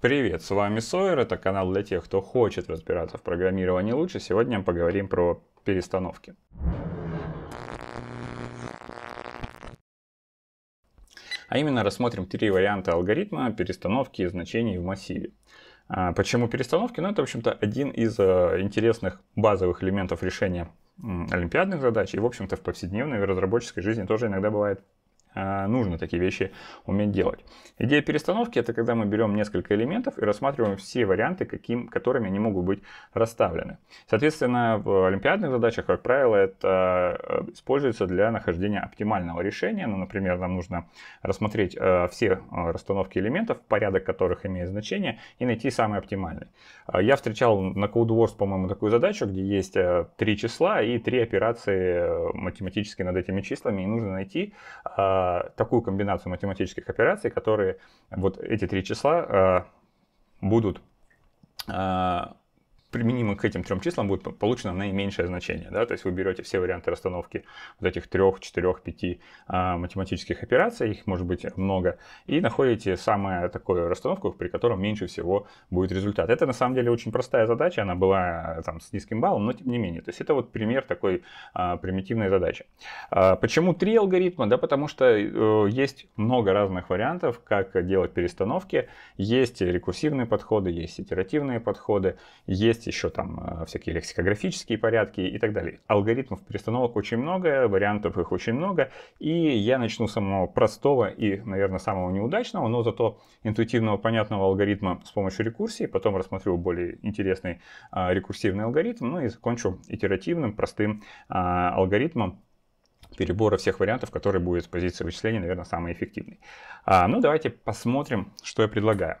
Привет, с вами Сойер, это канал для тех, кто хочет разбираться в программировании лучше. Сегодня мы поговорим про перестановки. А именно рассмотрим три варианта алгоритма перестановки значений в массиве. А, почему перестановки? Ну это, в общем-то, один из э, интересных базовых элементов решения олимпиадных задач и, в общем-то, в повседневной разработческой жизни тоже иногда бывает а, нужно такие вещи уметь делать. Идея перестановки – это когда мы берем несколько элементов и рассматриваем все варианты, каким, которыми они могут быть расставлены. Соответственно, в олимпиадных задачах, как правило, это э, используется для нахождения оптимального решения. Ну, например, нам нужно рассмотреть э, все э, расстановки элементов, порядок которых имеет значение, и найти самый оптимальный. Я встречал на Code Wars, по-моему, такую задачу, где есть три числа и три операции математически над этими числами, и нужно найти а, такую комбинацию математических операций, которые вот эти три числа э, будут а, применимо к этим трем числам будет получено наименьшее значение. Да? То есть вы берете все варианты расстановки вот этих трех, четырех, пяти а, математических операций, их может быть много, и находите самую такую расстановку, при котором меньше всего будет результат. Это на самом деле очень простая задача, она была там с низким баллом, но тем не менее. То есть это вот пример такой а, примитивной задачи. А, почему три алгоритма? Да потому что э, есть много разных вариантов, как делать перестановки. Есть рекурсивные подходы, есть итеративные подходы, есть еще там э, всякие лексикографические порядки и так далее. Алгоритмов перестановок очень много, вариантов их очень много. И я начну с самого простого и, наверное, самого неудачного, но зато интуитивного понятного алгоритма с помощью рекурсии. Потом рассмотрю более интересный а, рекурсивный алгоритм. Ну и закончу итеративным, простым а, алгоритмом перебора всех вариантов, который будет с позиции вычисления, наверное, самый эффективный. А, ну, давайте посмотрим, что я предлагаю.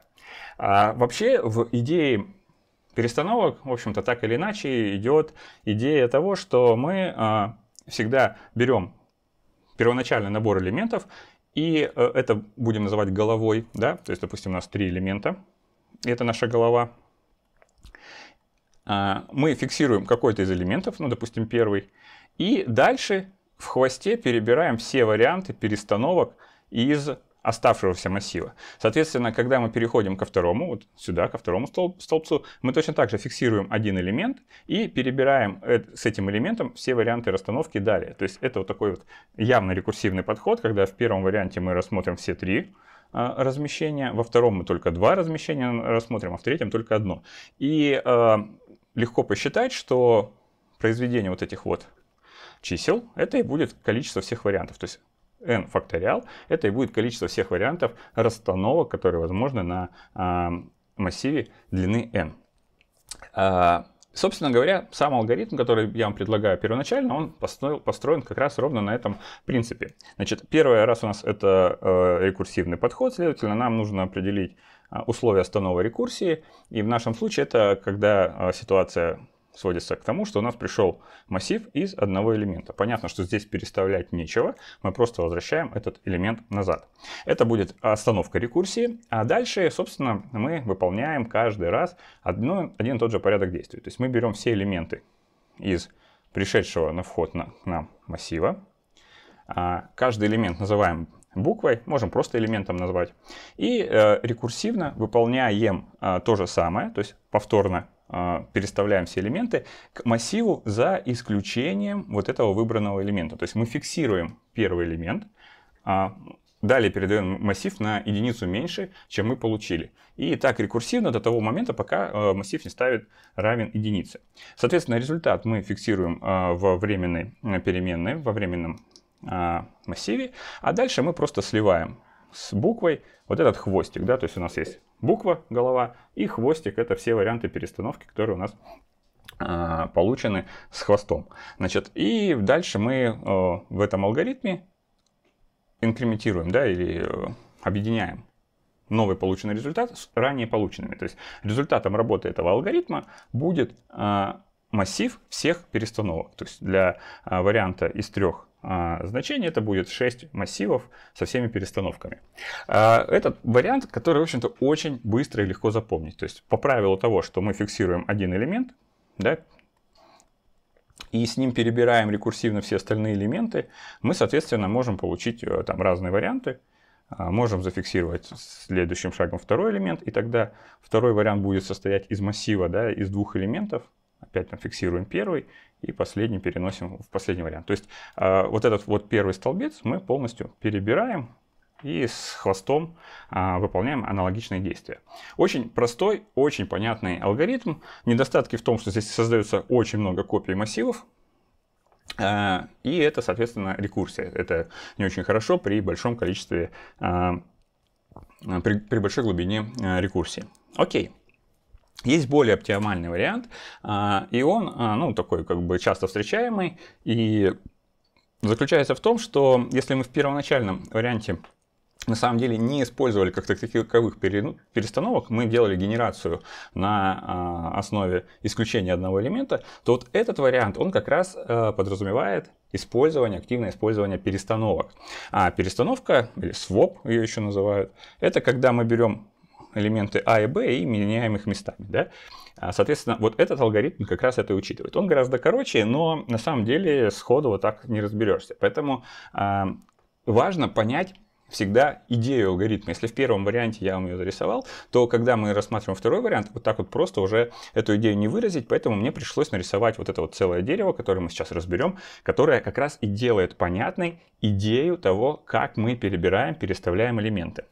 А, вообще в идее перестановок, в общем-то, так или иначе идет идея того, что мы э, всегда берем первоначальный набор элементов, и э, это будем называть головой, да, то есть, допустим, у нас три элемента, это наша голова. Э, мы фиксируем какой-то из элементов, ну, допустим, первый, и дальше в хвосте перебираем все варианты перестановок из оставшегося массива. Соответственно, когда мы переходим ко второму, вот сюда, ко второму столб, столбцу, мы точно так же фиксируем один элемент и перебираем с этим элементом все варианты расстановки далее. То есть это вот такой вот явно рекурсивный подход, когда в первом варианте мы рассмотрим все три а, размещения, во втором мы только два размещения рассмотрим, а в третьем только одно. И э, легко посчитать, что произведение вот этих вот чисел, это и будет количество всех вариантов. То есть n факториал, это и будет количество всех вариантов расстановок, которые возможны на а, массиве длины n. А, собственно говоря, сам алгоритм, который я вам предлагаю первоначально, он построил, построен как раз ровно на этом принципе. Значит, первый раз у нас это э, рекурсивный подход, следовательно, нам нужно определить а, условия останова рекурсии, и в нашем случае это когда а, ситуация сводится к тому, что у нас пришел массив из одного элемента. Понятно, что здесь переставлять нечего, мы просто возвращаем этот элемент назад. Это будет остановка рекурсии, а дальше, собственно, мы выполняем каждый раз одно, один и тот же порядок действий. То есть мы берем все элементы из пришедшего на вход на, к нам массива. А, каждый элемент называем буквой, можем просто элементом назвать. И э, рекурсивно выполняем э, то же самое, то есть повторно а, переставляем все элементы к массиву за исключением вот этого выбранного элемента. То есть мы фиксируем первый элемент, а, далее передаем массив на единицу меньше, чем мы получили. И так рекурсивно до того момента, пока а, массив не ставит равен единице. Соответственно, результат мы фиксируем во временной э, переменной, во временном массиве, а дальше мы просто сливаем с буквой вот этот хвостик, да, то есть у нас есть буква, голова, и хвостик — это все варианты перестановки, которые у нас э, получены с хвостом. Значит, и дальше мы э, в этом алгоритме инкрементируем, да, или э, объединяем новый полученный результат с ранее полученными. То есть результатом работы этого алгоритма будет а, массив всех перестановок. То есть для а, варианта из трех а, значение, это будет 6 массивов со всеми перестановками. А, этот вариант, который, в общем-то, очень быстро и легко запомнить. То есть по правилу того, что мы фиксируем один элемент, да, и с ним перебираем рекурсивно все остальные элементы, мы, соответственно, можем получить э, там разные варианты. А, можем зафиксировать следующим шагом второй элемент, и тогда второй вариант будет состоять из массива, да, из двух элементов. Опять там фиксируем первый, и последний переносим в последний вариант. То есть а, вот этот вот первый столбец мы полностью перебираем и с хвостом а, выполняем аналогичные действия. Очень простой, очень понятный алгоритм. Недостатки в том, что здесь создается очень много копий массивов, а, и это, соответственно, рекурсия. Это не очень хорошо при большом количестве, а, при, при большой глубине а, рекурсии. Окей. Есть более оптимальный вариант, а, и он, а, ну, такой как бы часто встречаемый, и заключается в том, что если мы в первоначальном варианте на самом деле не использовали как таковых ну, перестановок, мы делали генерацию на а, основе исключения одного элемента, то вот этот вариант, он как раз подразумевает использование, активное использование перестановок. А перестановка, или своп ее еще называют, это когда мы берем элементы А и Б и меняем их местами. Да? А, соответственно, вот этот алгоритм как раз это и учитывает. Он гораздо короче, но на самом деле сходу вот так не разберешься. Поэтому э, важно понять, всегда идею алгоритма. Если в первом варианте я вам ее зарисовал, то когда мы рассматриваем второй вариант, вот так вот просто уже эту идею не выразить, поэтому мне пришлось нарисовать вот это вот целое дерево, которое мы сейчас разберем, которое как раз и делает понятной идею того, как мы перебираем, переставляем элементы.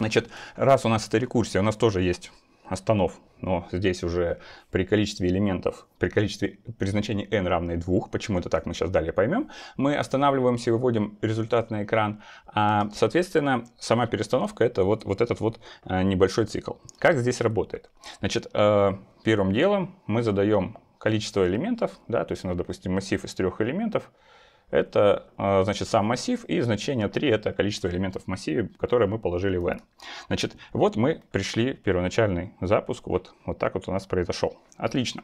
Значит, раз у нас это рекурсия, у нас тоже есть останов, но здесь уже при количестве элементов, при количестве, при значении n равное 2, почему это так, мы сейчас далее поймем, мы останавливаемся и выводим результат на экран. А, соответственно, сама перестановка это вот, вот этот вот а, небольшой цикл. Как здесь работает? Значит, а, первым делом мы задаем количество элементов, да, то есть у нас, допустим, массив из трех элементов, это а, значит, сам массив, и значение 3 — это количество элементов в массиве, которые мы положили в n. Значит, вот мы пришли, первоначальный запуск, вот, вот так вот у нас произошел. Отлично.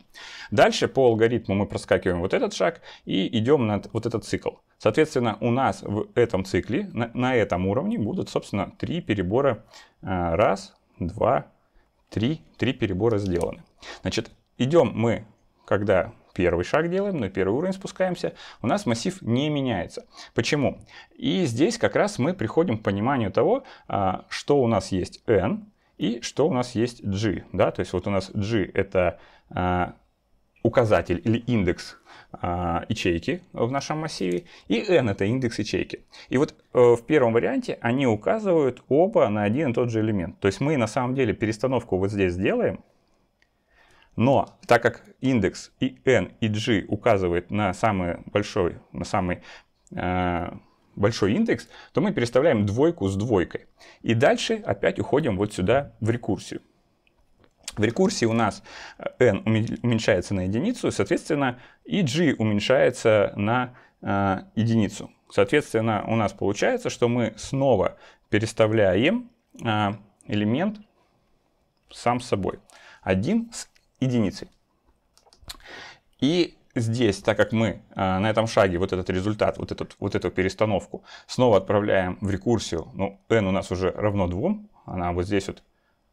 Дальше по алгоритму мы проскакиваем вот этот шаг и идем на вот этот цикл. Соответственно, у нас в этом цикле, на, на этом уровне будут, собственно, три перебора. А, раз, два, три. Три перебора сделаны. Значит, идем мы, когда первый шаг делаем, на первый уровень спускаемся, у нас массив не меняется. Почему? И здесь как раз мы приходим к пониманию того, а, что у нас есть n и что у нас есть g. Да? То есть вот у нас g это а, указатель или индекс а, ячейки в нашем массиве, и n это индекс ячейки. И вот э, в первом варианте они указывают оба на один и тот же элемент. То есть мы на самом деле перестановку вот здесь сделаем, но так как индекс и N, и G указывает на самый большой, на самый э, большой индекс, то мы переставляем двойку с двойкой. И дальше опять уходим вот сюда в рекурсию. В рекурсии у нас э, n уменьшается на единицу, соответственно, и g уменьшается на э, единицу. Соответственно, у нас получается, что мы снова переставляем э, элемент сам собой. 1 с единицей. И здесь, так как мы э, на этом шаге вот этот результат, вот, этот, вот эту перестановку снова отправляем в рекурсию, ну, n у нас уже равно 2, она вот здесь вот,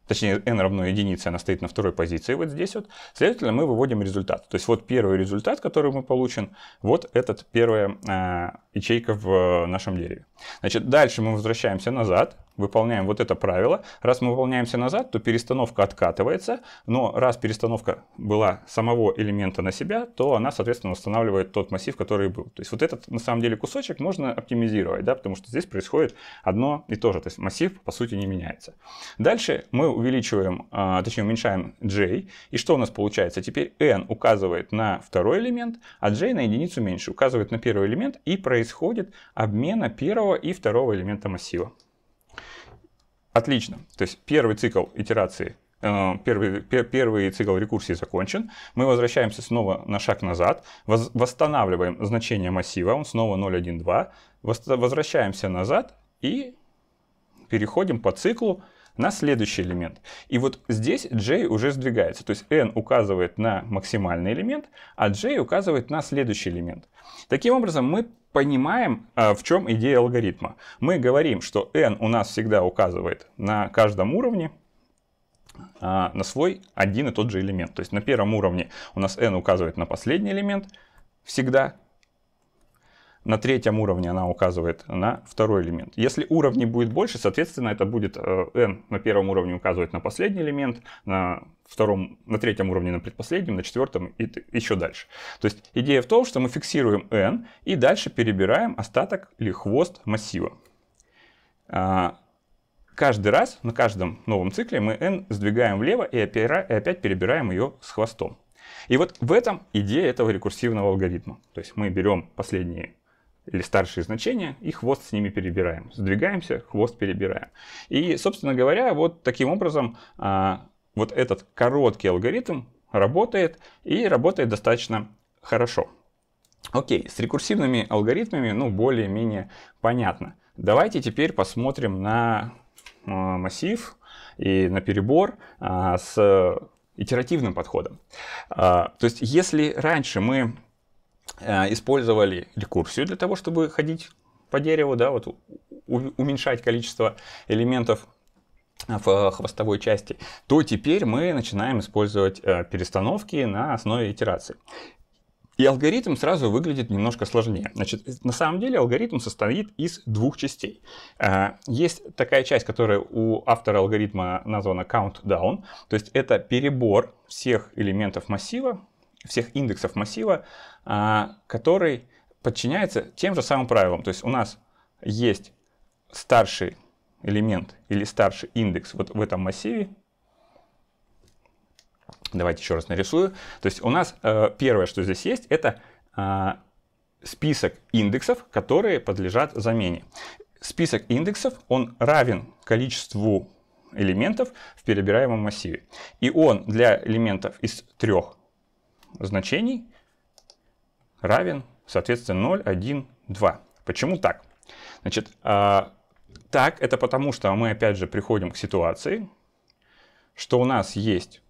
точнее, n равно единице, она стоит на второй позиции вот здесь вот, следовательно, мы выводим результат. То есть вот первый результат, который мы получим, вот этот первая э, ячейка в э, нашем дереве. Значит, дальше мы возвращаемся назад, выполняем вот это правило. Раз мы выполняемся назад, то перестановка откатывается, но раз перестановка была самого элемента на себя, то она, соответственно, восстанавливает тот массив, который был. То есть вот этот, на самом деле, кусочек можно оптимизировать, да, потому что здесь происходит одно и то же, то есть массив, по сути, не меняется. Дальше мы увеличиваем, а, точнее, уменьшаем j, и что у нас получается? Теперь n указывает на второй элемент, а j на единицу меньше, указывает на первый элемент, и происходит обмена первого и второго элемента массива. Отлично. То есть первый цикл итерации, э, первый, первый цикл рекурсии закончен. Мы возвращаемся снова на шаг назад, восстанавливаем значение массива, он снова 0,1,2. Возвращаемся назад и переходим по циклу на следующий элемент. И вот здесь j уже сдвигается. То есть n указывает на максимальный элемент, а j указывает на следующий элемент. Таким образом, мы понимаем, а, в чем идея алгоритма. Мы говорим, что n у нас всегда указывает на каждом уровне, а, на свой один и тот же элемент. То есть на первом уровне у нас n указывает на последний элемент всегда, на третьем уровне она указывает на второй элемент. Если уровней будет больше, соответственно, это будет э, n на первом уровне указывать на последний элемент, на втором, на третьем уровне на предпоследнем, на четвертом и еще дальше. То есть идея в том, что мы фиксируем n и дальше перебираем остаток или хвост массива. А, каждый раз на каждом новом цикле мы n сдвигаем влево и опять перебираем ее с хвостом. И вот в этом идея этого рекурсивного алгоритма. То есть мы берем последние или старшие значения, и хвост с ними перебираем. Сдвигаемся, хвост перебираем. И, собственно говоря, вот таким образом а, вот этот короткий алгоритм работает и работает достаточно хорошо. Окей, с рекурсивными алгоритмами, ну, более-менее понятно. Давайте теперь посмотрим на э, массив и на перебор э, с итеративным подходом. Э, то есть, если раньше мы Э, использовали рекурсию для того, чтобы ходить по дереву, да, вот уменьшать количество элементов э, в э, хвостовой части, то теперь мы начинаем использовать перестановки на основе итерации. И алгоритм сразу выглядит немножко сложнее. Значит, на самом деле алгоритм состоит из двух частей. Есть такая часть, которая у автора алгоритма названа countdown, то есть это перебор всех элементов массива всех индексов массива, а, который подчиняется тем же самым правилам. То есть у нас есть старший элемент или старший индекс вот в этом массиве. Давайте еще раз нарисую. То есть у нас э, первое, что здесь есть, это а, список индексов, которые подлежат замене. Список индексов, он равен количеству элементов в перебираемом массиве. И он для элементов из трех значений равен, соответственно, 0, 1, 2. Почему так? Значит, а, так это потому, что мы опять же приходим к ситуации, что у нас есть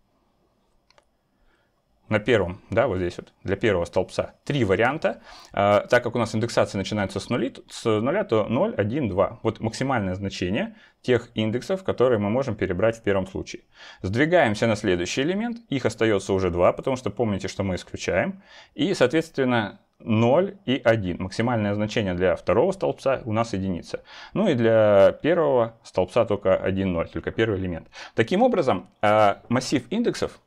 на первом, да, вот здесь вот, для первого столбца, три варианта. Э, так как у нас индексация начинается с, нули, с нуля, то 0, 1, 2. Вот максимальное значение тех индексов, которые мы можем перебрать в первом случае. Сдвигаемся на следующий элемент, их остается уже 2, потому что помните, что мы исключаем. И, соответственно, 0 и 1. Максимальное значение для второго столбца у нас единица. Ну и для первого столбца только 1, 0, только первый элемент. Таким образом, а, массив индексов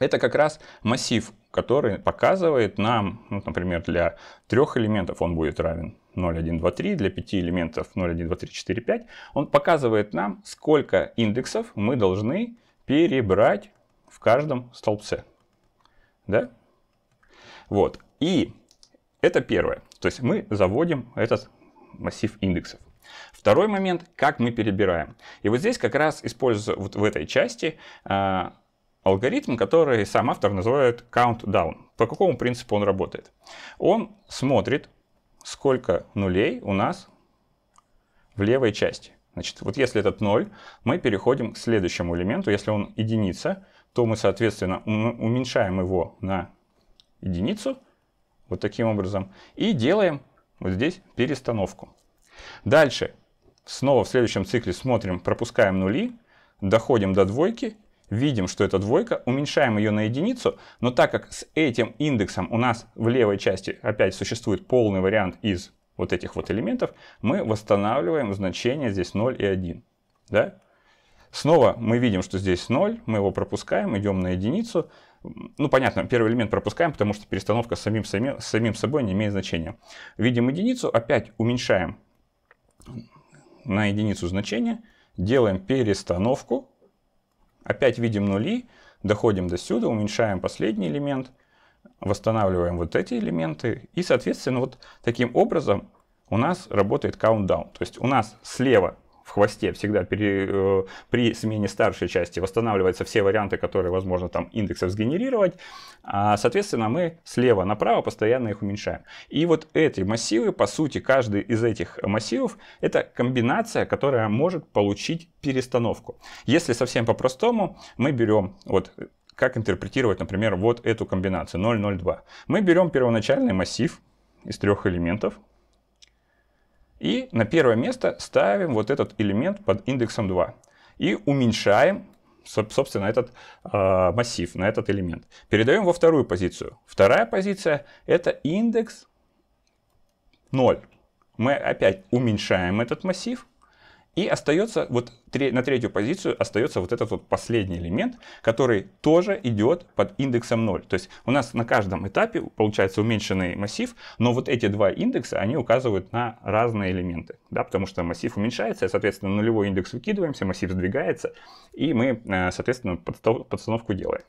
это как раз массив, который показывает нам, ну, например, для трех элементов он будет равен 0, 1, 2, 3, для пяти элементов 0, 1, 2, 3, 4, 5. Он показывает нам, сколько индексов мы должны перебрать в каждом столбце. Да? Вот. И это первое. То есть мы заводим этот массив индексов. Второй момент, как мы перебираем. И вот здесь как раз использую вот в этой части а, алгоритм, который сам автор называет countdown. По какому принципу он работает? Он смотрит, сколько нулей у нас в левой части. Значит, вот если этот 0, мы переходим к следующему элементу. Если он единица, то мы, соответственно, уменьшаем его на единицу, вот таким образом, и делаем вот здесь перестановку. Дальше, снова в следующем цикле смотрим, пропускаем нули, доходим до двойки видим, что это двойка, уменьшаем ее на единицу, но так как с этим индексом у нас в левой части опять существует полный вариант из вот этих вот элементов, мы восстанавливаем значение здесь 0 и 1. Да? Снова мы видим, что здесь 0, мы его пропускаем, идем на единицу. Ну, понятно, первый элемент пропускаем, потому что перестановка с самим, самим, самим собой не имеет значения. Видим единицу, опять уменьшаем на единицу значение, делаем перестановку, Опять видим нули, доходим до сюда, уменьшаем последний элемент, восстанавливаем вот эти элементы. И, соответственно, вот таким образом у нас работает countdown. То есть у нас слева в хвосте всегда при, э, при смене старшей части восстанавливаются все варианты, которые возможно там индексов сгенерировать. А, соответственно, мы слева направо постоянно их уменьшаем. И вот эти массивы, по сути, каждый из этих массивов это комбинация, которая может получить перестановку. Если совсем по-простому, мы берем вот как интерпретировать, например, вот эту комбинацию 0,02. Мы берем первоначальный массив из трех элементов, и на первое место ставим вот этот элемент под индексом 2. И уменьшаем, собственно, этот э, массив, на этот элемент. Передаем во вторую позицию. Вторая позиция — это индекс 0. Мы опять уменьшаем этот массив и остается вот на третью позицию остается вот этот вот последний элемент, который тоже идет под индексом 0. То есть у нас на каждом этапе получается уменьшенный массив, но вот эти два индекса, они указывают на разные элементы, да, потому что массив уменьшается, и, соответственно, нулевой индекс выкидываемся, массив сдвигается, и мы, э, соответственно, подстановку делаем.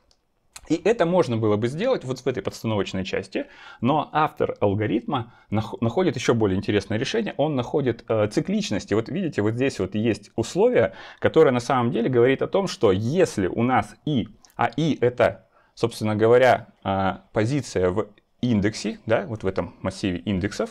И это можно было бы сделать вот в этой подстановочной части, но автор алгоритма находит еще более интересное решение. Он находит э, цикличность. вот видите, вот здесь вот есть условие, которое на самом деле говорит о том, что если у нас и, а и это, собственно говоря, э, позиция в индексе, да, вот в этом массиве индексов,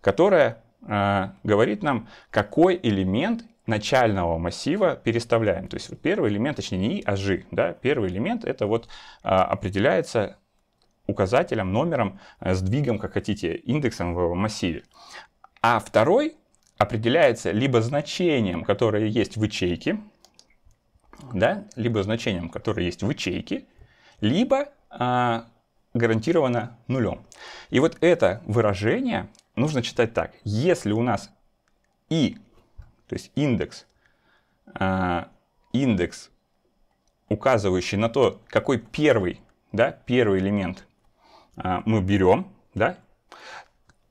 которая э, говорит нам, какой элемент начального массива переставляем. То есть первый элемент, точнее не и, а жи. Да? Первый элемент это вот а, определяется указателем, номером, э, сдвигом, как хотите, индексом в массиве. А второй определяется либо значением, которое есть в ячейке, да, либо значением, которое есть в ячейке, либо а, гарантированно нулем. И вот это выражение нужно читать так. Если у нас и то есть индекс, а, индекс, указывающий на то, какой первый, да, первый элемент а, мы берем, да,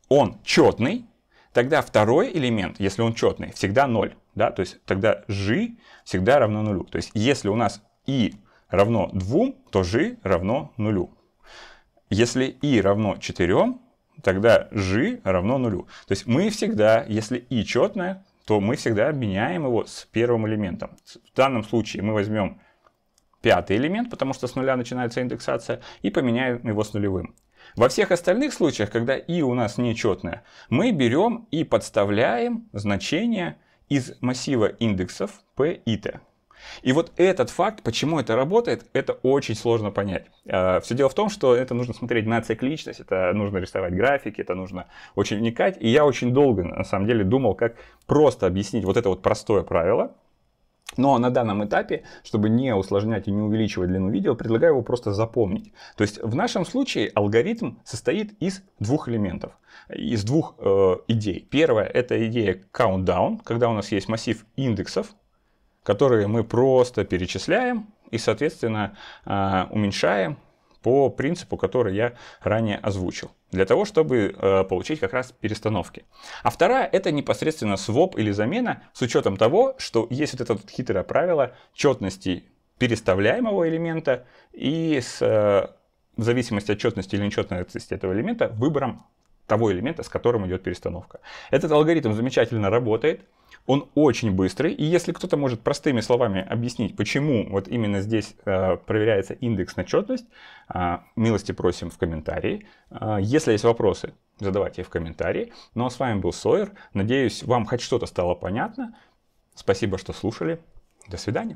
он четный, тогда второй элемент, если он четный, всегда 0, да, то есть тогда g всегда равно нулю. То есть если у нас i равно 2, то g равно нулю. Если i равно 4, тогда g равно нулю. То есть мы всегда, если i четное, то мы всегда обменяем его с первым элементом. В данном случае мы возьмем пятый элемент, потому что с нуля начинается индексация, и поменяем его с нулевым. Во всех остальных случаях, когда и у нас нечетное, мы берем и подставляем значение из массива индексов p и t. И вот этот факт, почему это работает, это очень сложно понять. А, Все дело в том, что это нужно смотреть на цикличность, это нужно рисовать графики, это нужно очень вникать. И я очень долго, на самом деле, думал, как просто объяснить вот это вот простое правило. Но на данном этапе, чтобы не усложнять и не увеличивать длину видео, предлагаю его просто запомнить. То есть в нашем случае алгоритм состоит из двух элементов, из двух э, идей. Первая это идея countdown, когда у нас есть массив индексов, которые мы просто перечисляем и, соответственно, а, уменьшаем по принципу, который я ранее озвучил, для того, чтобы э, получить как раз перестановки. А вторая — это непосредственно своп или замена с учетом того, что есть вот это вот хитрое правило четности переставляемого элемента и с, э, в зависимости от четности или нечетности этого элемента выбором того элемента, с которым идет перестановка. Этот алгоритм замечательно работает. Он очень быстрый, и если кто-то может простыми словами объяснить, почему вот именно здесь э, проверяется индекс на четность, э, а, милости просим в комментарии. Э, если есть вопросы, задавайте их в комментарии. Ну а с вами был Сойер. Надеюсь, вам хоть что-то стало понятно. Спасибо, что слушали. До свидания.